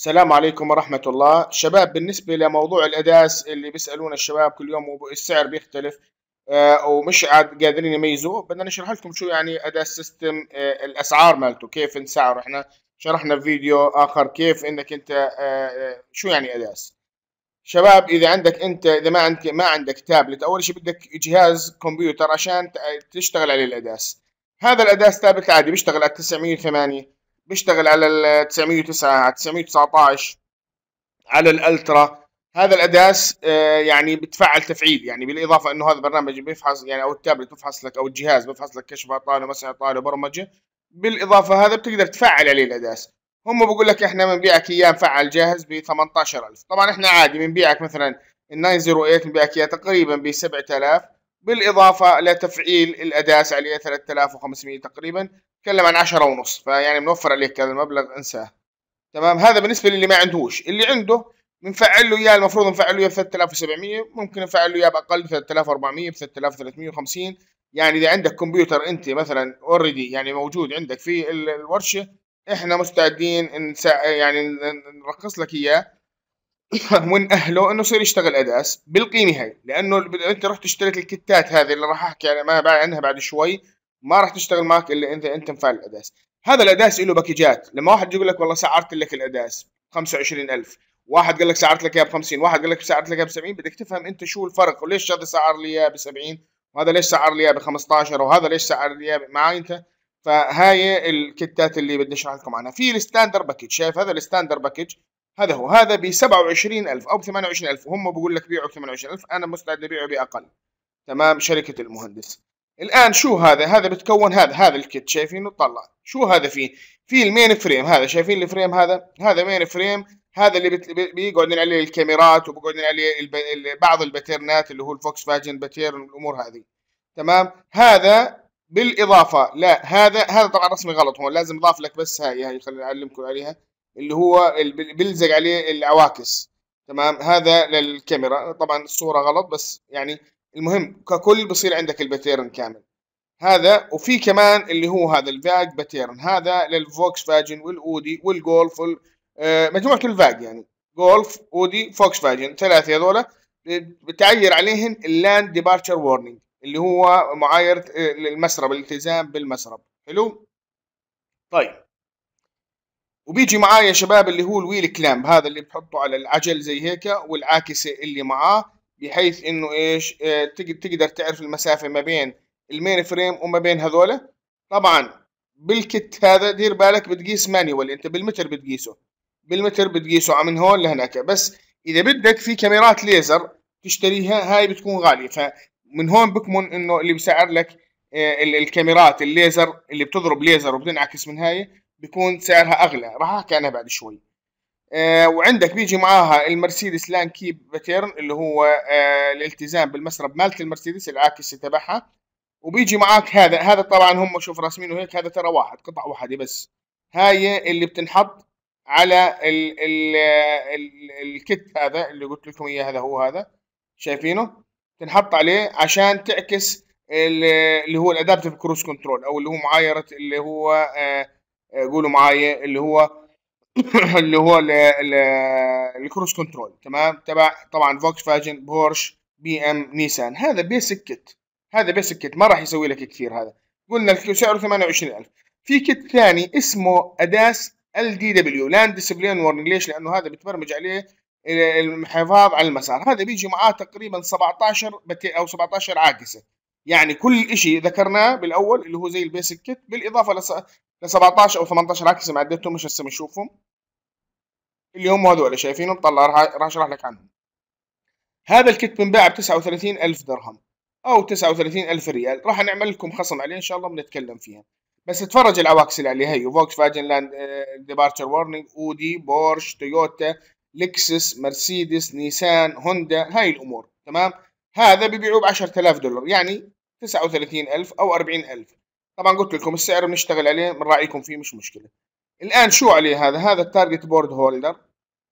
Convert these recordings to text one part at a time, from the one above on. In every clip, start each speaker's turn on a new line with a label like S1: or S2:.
S1: السلام عليكم ورحمة الله شباب بالنسبة لموضوع الأداس اللي بيسألونا الشباب كل يوم السعر بيختلف آه، ومش عاد قادرين يميزوه بدنا نشرح لكم شو يعني أداس سيستم آه، الأسعار مالته كيف نسعره احنا شرحنا في فيديو آخر كيف انك انت آه، شو يعني أداس شباب اذا عندك انت اذا ما عندك ما عندك تابلت اول شيء بدك جهاز كمبيوتر عشان تشتغل عليه الاداس هذا الاداس تابلت عادي بيشتغل على 980 بيشتغل على ال 909 على 919 على الالترا هذا الاداس آه، يعني بتفعل تفعيل يعني بالاضافه انه هذا البرنامج بيفحص يعني او التابلت بيفحص لك او الجهاز بيفحص لك كشف عطاله مسح عطاله برمجه بالاضافه هذا بتقدر تفعل عليه الاداس هم بقول لك احنا بنبيعك اياه مفعل جاهز ب 18000 طبعا احنا عادي بنبيعك مثلا ال 908 بنبيعك اياه تقريبا ب 7000 بالاضافه لتفعيل الاداس عليه 3500 تقريبا تكلم عن عشرة ونص فيعني بنوفر عليك هذا المبلغ انساه تمام هذا بالنسبة للي ما عندهوش اللي عنده بنفعل له اياه المفروض نفعل له اياه ب 3700 ممكن نفعل له اياه باقل ب 3400 ب 3350 يعني اذا عندك كمبيوتر انت مثلا اوريدي يعني موجود عندك في الورشه احنا مستعدين نسا... يعني نرخص لك اياه ونأهله انه يصير يشتغل اداس بالقيمه هاي لانه انت رحت اشتريت الكتات هذه اللي راح احكي عنها بعد شوي ما راح تشتغل معك الا اذا انت مفعل الاداس هذا الاداس له باكجات لما واحد يقول لك والله سعرت لك الاداس ب 25000 واحد قال لك سعرت لك اياه ب 50 واحد قال لك سعرت لك اياه ب 70 بدك تفهم انت شو الفرق وليش هذا سعر لي اياه ب 70 وهذا ليش سعر لي اياه ب 15 وهذا ليش سعر لي اياه معي انت فهاي الكتات اللي بدي اشرح لكم عنها في الستاندر باكج شايف هذا الستاندر باكج هذا هو هذا ب 27000 او ب 28000 وهم بقول لك بيعوا ب 28000 انا مستعد ابيعه باقل تمام شركه المهندس الان شو هذا هذا بتكون هذا هذا الكت شايفينه طلع شو هذا فيه في المين فريم هذا شايفين الفريم هذا هذا مين فريم هذا اللي بيقعدن عليه الكاميرات وبيقعدن عليه الب... بعض الباترنات اللي هو الفوكس فاجن باترن والامور هذه تمام هذا بالاضافه لا هذا هذا طبعا رسمي غلط هو لازم اضاف لك بس هاي هاي خليني اعلمكم عليها اللي هو اللي بيلزق عليه العواكس تمام هذا للكاميرا طبعا الصوره غلط بس يعني المهم ككل بصير عندك الباتيرن كامل هذا وفي كمان اللي هو هذا الفاج باتيرن هذا للفوكس فاجن والاودي والجولف وال... آه، مجموعه الفاج يعني جولف اودي فوكس فاجن ثلاثه هذول بتعير عليهن اللاند ديبارتشر وورنينج اللي هو معايرة المسرب آه، الالتزام بالمسرب حلو طيب وبيجي معايا يا شباب اللي هو الويل كلامب هذا اللي بحطه على العجل زي هيك والعاكسة اللي معاه بحيث انه ايش آه، تقدر تعرف المسافه ما بين المين فريم وما بين هذول طبعا بالكت هذا دير بالك بتقيس مانيوال انت بالمتر بتقيسه بالمتر بتقيسه من هون لهناك بس اذا بدك في كاميرات ليزر تشتريها هاي بتكون غاليه فمن هون بكمن انه اللي بسعر لك آه، الكاميرات الليزر اللي بتضرب ليزر وبتنعكس من هاي بيكون سعرها اغلى راح احكي عنها بعد شوي آه، وعندك بيجي معاها المرسيدس لان كيب باتيرن اللي هو آه، الالتزام بالمسرب مالت المرسيدس العاكسه تبعها وبيجي معاك هذا هذا طبعا هم شوف راسمينه هيك هذا ترى واحد قطع واحده بس هاي اللي بتنحط على ال ال ال الكت هذا اللي قلت لكم اياه هذا هو هذا شايفينه تنحط عليه عشان تعكس اللي هو الادابتيف كروس كنترول او اللي هو معايره اللي هو آه، قولوا معايا اللي هو اللي هو الكروس كنترول تمام تبع طبعا فوكس فاجن بورش بي ام نيسان هذا بيسك كيت هذا بيسك كيت ما راح يسوي لك كثير هذا قلنا سعره 28000 في كت ثاني اسمه اداس ال دي دبليو لاند ديسبلين وورنينج ليش؟ لانه هذا بتبرمج عليه الحفاظ على المسار هذا بيجي معاه تقريبا 17 او 17 عاكسه يعني كل شيء ذكرناه بالاول اللي هو زي البيسك كيت بالاضافه ل 17 او 18 عكس ما عديتهم مش هسه بنشوفهم اللي هم هذول شايفينهم طلع راح اشرح لك عنهم هذا الكيت بنباع ب 39000 درهم او 39000 ريال راح نعمل لكم خصم عليه ان شاء الله بنتكلم فيها بس اتفرج العواكس اللي عليه هي فوكس فاجن لاند آه، ديبارتشر وورنينج اودي بورش تويوتا لكسس مرسيدس نيسان هوندا هاي الامور تمام هذا ببيعوه ب 10000 دولار يعني 39000 او 40000 طبعا قلت لكم السعر بنشتغل عليه بنراعيكم فيه مش مشكله الان شو عليه هذا هذا التارجت بورد هولدر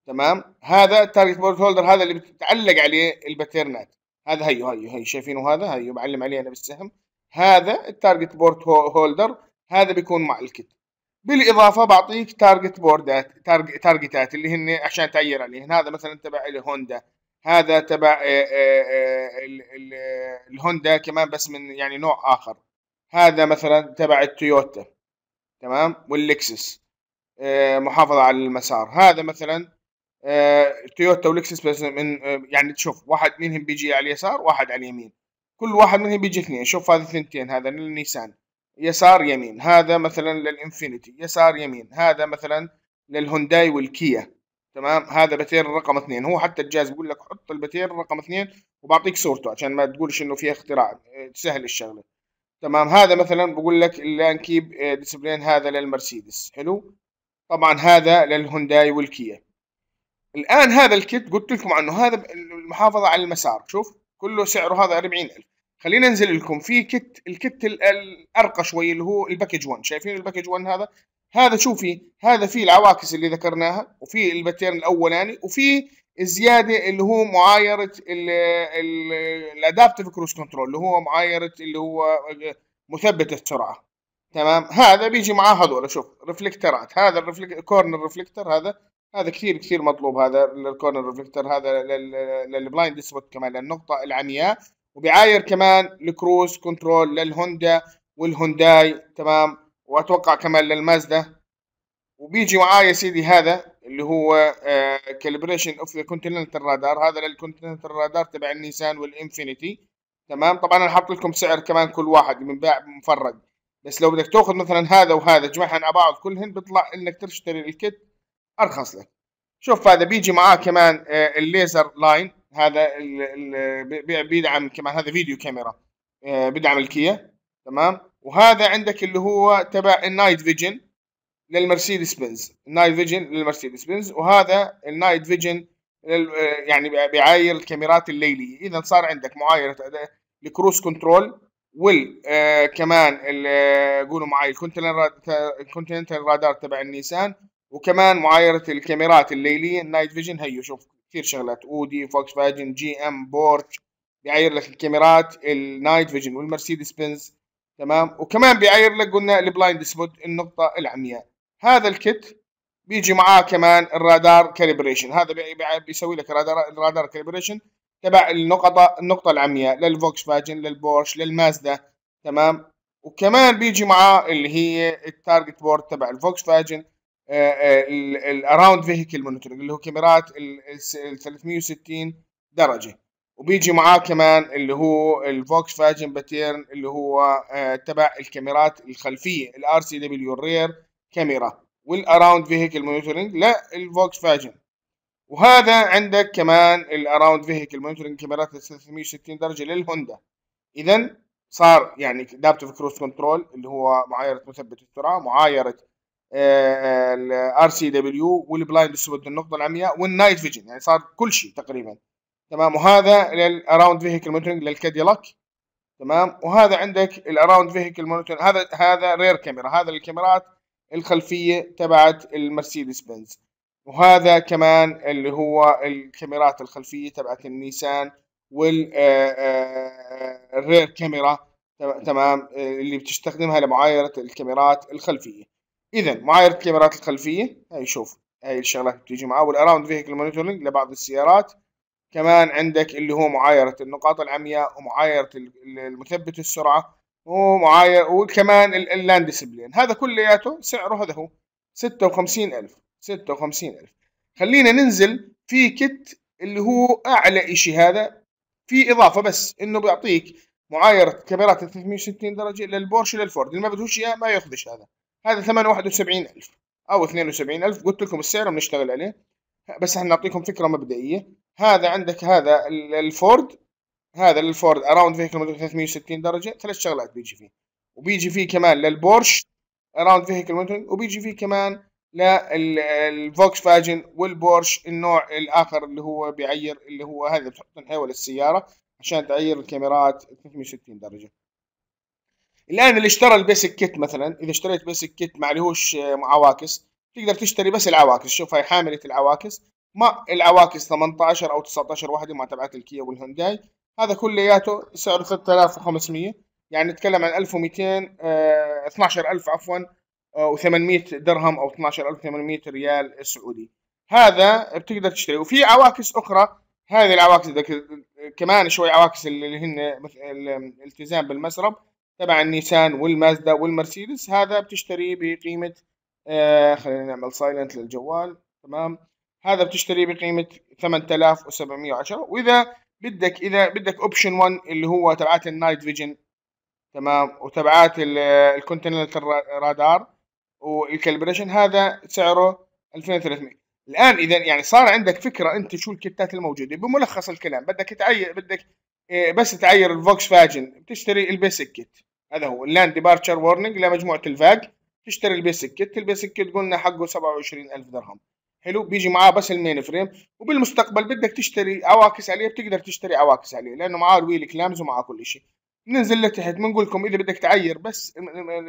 S1: تمام هذا التارجت بورد هولدر هذا اللي بتتعلق عليه الباترنات هذا هيو هيو هي شايفينه هذا هيو بعلم عليه انا بالسهم هذا التارجت بورد هولدر هذا بيكون مع الكت بالاضافه بعطيك تارجت بوردات تارجتات اللي هن عشان تعير عليهن هذا مثلا تبع الهوندا هذا تبع آه، آه، آه، الهوندا كمان بس من يعني نوع اخر هذا مثلا تبع التويوتا تمام واللكسس محافظة على المسار هذا مثلا تويوتا ولكسس بس من يعني تشوف واحد منهم بيجي على اليسار واحد على اليمين كل واحد منهم بيجي اثنين شوف هذا ثنتين هذا للنيسان يسار يمين هذا مثلا للانفينيتي يسار يمين هذا مثلا للهونداي والكيا تمام هذا بتير رقم اثنين هو حتى الجهاز بيقول لك حط البتير رقم اثنين وبعطيك صورته عشان ما تقولش انه في اختراع تسهل آه، الشغله تمام هذا مثلا بقول لك الان كيب ديسبلين آه، هذا للمرسيدس حلو طبعا هذا للهونداي والكيا الان هذا الكيت قلت لكم عنه هذا المحافظه على المسار شوف كله سعره هذا 40000 خلينا ننزل لكم في كت الكت الارقى شوي اللي هو الباكج 1 شايفين الباكج 1 هذا هذا شوفي هذا فيه العواكس اللي ذكرناها وفيه الباتيرن الاولاني وفيه الزياده اللي هو معايره الادابتيف كروز كنترول اللي هو معايره اللي هو مثبت السرعه تمام هذا بيجي معاه هذول شوف ريفلكترات هذا الرفلك... كورنر ريفلكتر هذا هذا كثير كثير مطلوب هذا الكورنر ريفلكتر هذا للبلايند سبوت كمان للنقطه العمياء وبيعاير كمان الكروز كنترول للهوندا والهونداي تمام واتوقع كمان للمازدا وبيجي معاه يا سيدي هذا اللي هو كالبريشن اوف ذا كونتيننتال رادار هذا للكونتيننتال رادار تبع النيسان والانفينيتي تمام طبعا انا حاط لكم سعر كمان كل واحد من باع مفرد بس لو بدك تاخذ مثلا هذا وهذا جمعهم على بعض كلهن بيطلع انك تشتري الكت ارخص لك شوف هذا بيجي معاه كمان آه، الليزر لاين هذا بيدعم كمان هذا فيديو كاميرا آه، بيدعم الكيا تمام وهذا عندك اللي هو تبع النايت فيجن للمرسيدس بنز النايت فيجن للمرسيدس بنز وهذا النايت فيجن يعني بيعاير الكاميرات الليليه اذا صار عندك معايره الكروز كنترول وال آه، كمان آه، قولوا معي الكونتيننتال رادار تبع النيسان وكمان معايره الكاميرات الليليه النايت فيجن هيو شوف كثير شغلات اودي فوكس فاجن جي ام بورش بيعاير لك الكاميرات النايت فيجن والمرسيدس بنز تمام وكمان بيعير لك قلنا البلايند سبوت النقطه العمياء هذا الكت بيجي معاه كمان الرادار كاليبريشن هذا بيسوي لك رادار الرادار كاليبريشن تبع النقطه النقطه العمياء للفوكس فاجن للبورش للمازدا تمام وكمان بيجي معاه اللي هي التارجت بورد تبع الفوكس فاجن الاراوند فيهيكل مونيتورنج اللي هو كاميرات ال 360 درجه وبيجي معاه كمان اللي هو الفوكس فاجن باتيرن اللي هو آه، تبع الكاميرات الخلفيه الار سي دبليو الرير كاميرا والاراوند فيهيكل مونيتورنج للفوكس فاجن وهذا عندك كمان الاراوند فيهيكل مونيتورنج كاميرات 360 درجه للهوندا اذا صار يعني ادابتف كروز كنترول اللي هو معايره مثبت السرعه معايره آه، آه، الار سي دبليو والبلايند سبوت النقطه العمياء والنايت فيجن يعني صار كل شيء تقريبا تمام وهذا للاراوند فيهيكل مونيتورنج للكاديلاك تمام وهذا عندك الاراوند فيهيكل مونيتورنج هذا هذا رير كاميرا هذا الكاميرات الخلفيه تبعت المرسيدس بنز وهذا كمان اللي هو الكاميرات الخلفيه تبعت النيسان والرير كاميرا تمام اللي بتستخدمها لمعايره الكاميرات الخلفيه اذا معايره الكاميرات الخلفيه هي شوف هاي الشغلات بتيجي معاه والاراوند فيهيكل مونيتورنج لبعض السيارات كمان عندك اللي هو معايرة النقاط العمياء ومعايرة المثبت السرعة ومعاير وكمان اللاند ديسبلين هذا كلياته سعره هذا هو 56000 56000 خلينا ننزل في كت اللي هو اعلى شيء هذا في اضافه بس انه بيعطيك معايره كاميرات 360 درجه للبورش للفورد اللي ما بدهوش اياه ما ياخذش هذا هذا ثمن 71000 او 72000 قلت لكم السعر بنشتغل عليه بس احنا نعطيكم فكره مبدئيه هذا عندك هذا الفورد هذا للفورد اراوند فيكل 360 درجه ثلاث شغلات بيجي فيه وبيجي فيه كمان للبورش اراوند فيكل وبيجي فيه كمان للفوكس فاجن والبورش النوع الاخر اللي هو بيعير اللي هو هذا بتحطه حول السياره عشان تعير الكاميرات 360 درجه الان اللي اشترى البيسك كيت مثلا اذا اشتريت بيسك كيت ما عليهوش عواكس تقدر تشتري بس العواكس شوف هاي حامله العواكس مع العواكس 18 او 19 واحده مع تبعات الكيا والهونداي هذا كلياته سعره 3500 يعني نتكلم عن 1200 آه 12000 عفوا آه، و800 درهم او 12800 ريال سعودي هذا بتقدر تشتري وفي عواكس اخرى هذه العواكس كمان شوي عواكس اللي هن الالتزام بالمسرب تبع النيسان والمازدا والمرسيدس هذا بتشتريه بقيمه آه خلينا نعمل سايلنت للجوال تمام هذا بتشتريه بقيمه 8710 واذا بدك اذا بدك اوبشن 1 اللي هو تبعات النايت فيجن تمام وتبعات الكونتيننتال رادار والكالبريشن هذا سعره 2300 الان اذا يعني صار عندك فكره انت شو الكتات الموجوده بملخص الكلام بدك تعير بدك آه، بس تعير الفوكس فاجن بتشتري البيسك كيت هذا هو اللاند ديبارتشر وورنينج لمجموعه الفاج تشتري البيسك كيت البيسك كيت قلنا حقه 27000 درهم حلو بيجي معاه بس المين فريم وبالمستقبل بدك تشتري عواكس عليه بتقدر تشتري عواكس عليه لانه معاه الويل كلامز ومعاه كل شيء بننزل لتحت بنقول لكم اذا بدك تعير بس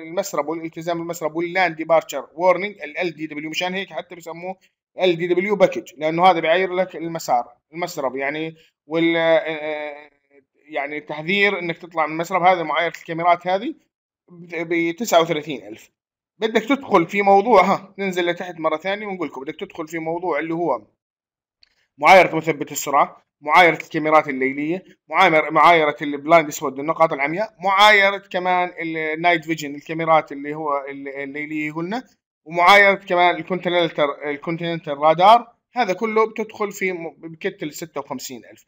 S1: المسرب والالتزام المسرب واللاند ديبارتشر وورنينج ال دي دبليو مشان هيك حتى بسموه ال دي دبليو باكج لانه هذا بيعير لك المسار المسرب يعني وال آه، يعني تحذير انك تطلع من المسرب هذا معايره الكاميرات هذه ب 39000 بدك تدخل في موضوع ها ننزل لتحت مرة ثانية ونقول لكم بدك تدخل في موضوع اللي هو معايرة مثبت السرعة معايرة الكاميرات الليلية معايرة معايرة البلايند سبوت النقاط العمياء معايرة كمان النايت فيجن الكاميرات اللي هو الليلية قلنا ومعايرة كمان الكونتيننتال الكونتيننتال رادار هذا كله بتدخل في بكت ال 56000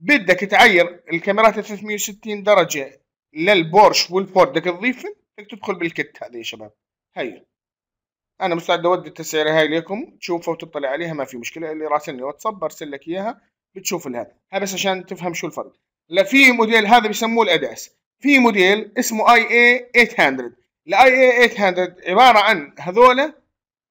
S1: بدك تعير الكاميرات ال 360 درجة للبورش والفورد بدك تضيفهم بدك تدخل بالكت هذا يا شباب هيا انا مستعد اودي التسعيره هاي لكم تشوفها وتطلع عليها ما في مشكله اللي راسلني واتساب برسل لك اياها بتشوف لها هذا بس عشان تفهم شو الفرق لا في موديل هذا بيسموه الاداس في موديل اسمه اي إيه اي 800 الاي اي 800 عباره عن هذولا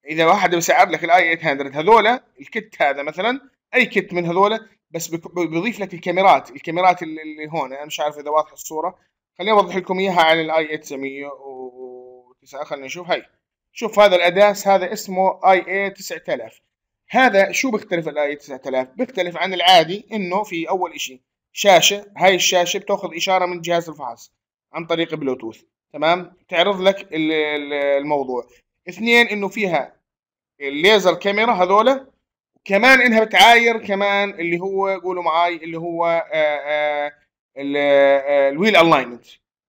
S1: اذا واحد بيسعر لك الاي 800 إيه هذولا الكت هذا مثلا اي كت من هذولا بس بيضيف لك الكاميرات الكاميرات اللي هون انا مش عارف اذا واضحه الصوره خليني اوضح لكم اياها على الاي و هسه خلينا نشوف هاي شوف هذا الأداس هذا اسمه اي اي 9000 هذا شو بيختلف إيه الاي 9000 بيختلف عن العادي انه في اول شيء شاشة هاي الشاشة بتاخذ اشارة من جهاز الفحص عن طريق بلوتوث تمام تعرض لك الموضوع اثنين انه فيها الليزر كاميرا هذولا كمان انها بتعاير كمان اللي هو قولوا معاي اللي هو آه، آه، آه، الويل الاينمنت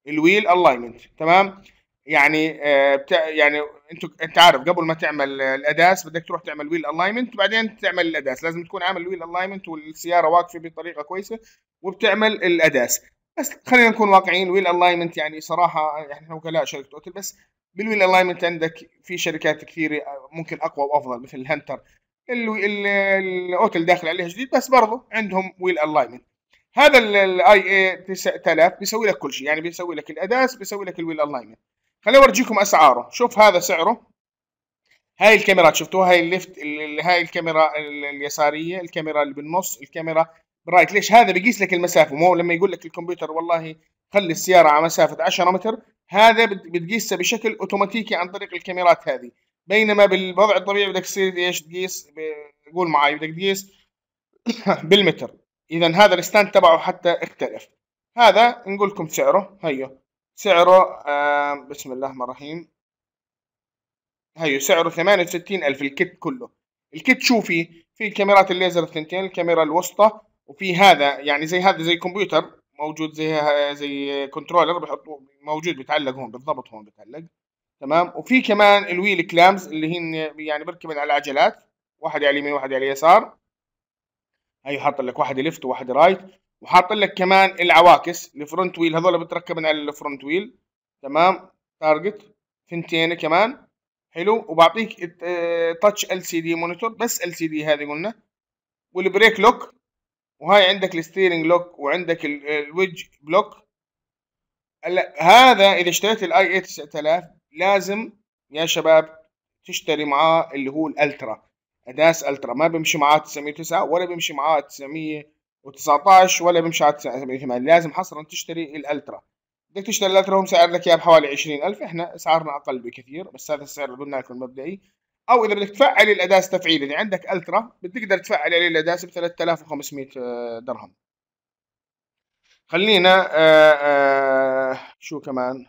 S1: الويل الاينمنت تمام يعني آه، يعني انت انت عارف قبل ما تعمل الاداس بدك تروح تعمل ويل الاينمنت وبعدين تعمل الاداس لازم تكون عامل ويل الاينمنت والسياره واقفه بطريقه كويسه وبتعمل الاداس بس خلينا نكون واقعيين ويل الاينمنت يعني صراحه يعني احنا وكلاء شركه اوتل بس بالويل الاينمنت عندك في شركات كثيره آه، ممكن اقوى وافضل مثل الهنتر الاوتل داخل عليها جديد بس برضه عندهم ويل الاينمنت هذا الاي اي 9000 بيسوي لك كل شيء يعني بيسوي لك الاداس بيسوي لك الويل الاينمنت خليني اورجيكم اسعاره شوف هذا سعره هاي الكاميرات شفتوها هاي الليفت هاي الكاميرا اليساريه الكاميرا اللي بالنص الكاميرا رايت ليش هذا بيقيس لك المسافه مو لما يقول لك الكمبيوتر والله خلي السياره على مسافه 10 متر هذا بتقيسها بشكل اوتوماتيكي عن طريق الكاميرات هذه بينما بالوضع الطبيعي بدك تصير ايش تقيس قول معي بدك تقيس بالمتر اذا هذا الستاند تبعه حتى اختلف هذا نقول لكم سعره هيو سعره آه بسم الله الرحمن الرحيم هيو سعره 68 ألف الكت كله الكت شو فيه؟ في الكاميرات الليزر الثنتين الكاميرا الوسطى وفي هذا يعني زي هذا زي كمبيوتر موجود زي زي كنترولر بحطوه موجود بيتعلق هون بالضبط هون بيتعلق تمام وفي كمان الويل كلامز اللي هن يعني بركبن على عجلات واحد على اليمين واحد على اليسار هي حاط لك واحد ليفت وواحد رايت وحاط لك كمان العواكس الفرونت ويل هذول بتركب على الفرونت ويل تمام تارجت ثنتين كمان حلو وبعطيك تاتش ال سي دي مونيتور بس ال سي دي هذه قلنا والبريك لوك وهاي عندك الستيرنج لوك وعندك الويدج بلوك هذا اذا اشتريت الاي اي 9000 لازم يا شباب تشتري معاه اللي هو الالترا اداس الترا ما بيمشي معاه 909 ولا بيمشي معاه 900 و19 ولا بيمشي على 8 لازم حصرا تشتري الالترا بدك تشتري الالترا هم سعر لك اياه بحوالي 20000 احنا اسعارنا اقل بكثير بس هذا السعر اللي قلنا لكم المبدئي او اذا بدك تفعل الاداس تفعيل اذا يعني عندك الترا بتقدر تفعل عليه الاداس ب 3500 آه، درهم خلينا آآ آه، آآ آه، شو كمان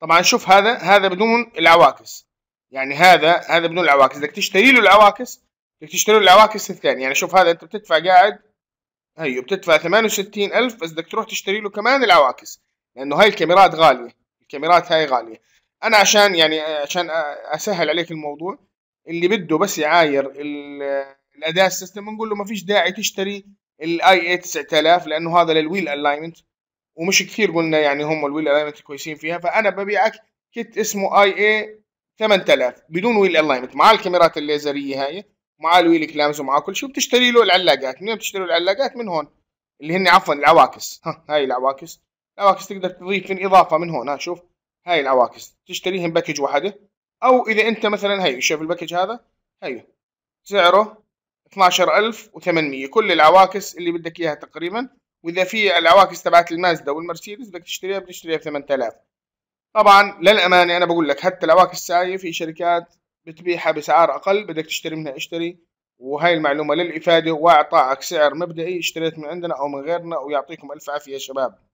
S1: طبعا شوف هذا هذا بدون العواكس يعني هذا هذا بدون العواكس بدك تشتري له العواكس تشتري له العواكس الثانيه يعني شوف هذا انت بتدفع قاعد هيو بتدفع 68000 بس بدك تروح تشتري له كمان العواكس لانه هاي الكاميرات غاليه الكاميرات هاي غاليه انا عشان يعني عشان اسهل عليك الموضوع اللي بده بس يعاير الاداه السيستم بنقول له ما فيش داعي تشتري الاي اي 9000 إيه لانه هذا للويل الاينمنت ومش كثير قلنا يعني هم الويل الاينمنت كويسين فيها فانا ببيعك كيت اسمه اي اي 8000 بدون ويل الاينمنت مع الكاميرات الليزريه هاي مع الويل كلامز ومع كل شيء وبتشتري له العلاقات منين بتشتري له العلاقات من هون اللي هن عفوا العواكس ها هاي العواكس العواكس تقدر تضيف من اضافه من هون ها شوف هاي العواكس تشتريهم باكج واحده او اذا انت مثلا هي شوف الباكج هذا هي سعره 12800 كل العواكس اللي بدك اياها تقريبا واذا في العواكس تبعت المازدا والمرسيدس بدك تشتريها بتشتريها ب 8000 طبعا للامانه انا بقول لك حتى العواكس هاي في شركات بتبيعها بسعر اقل بدك تشتري منها اشتري وهاي المعلومه للافاده واعطائك سعر مبدئي اشتريت من عندنا او من غيرنا ويعطيكم الف عافيه يا شباب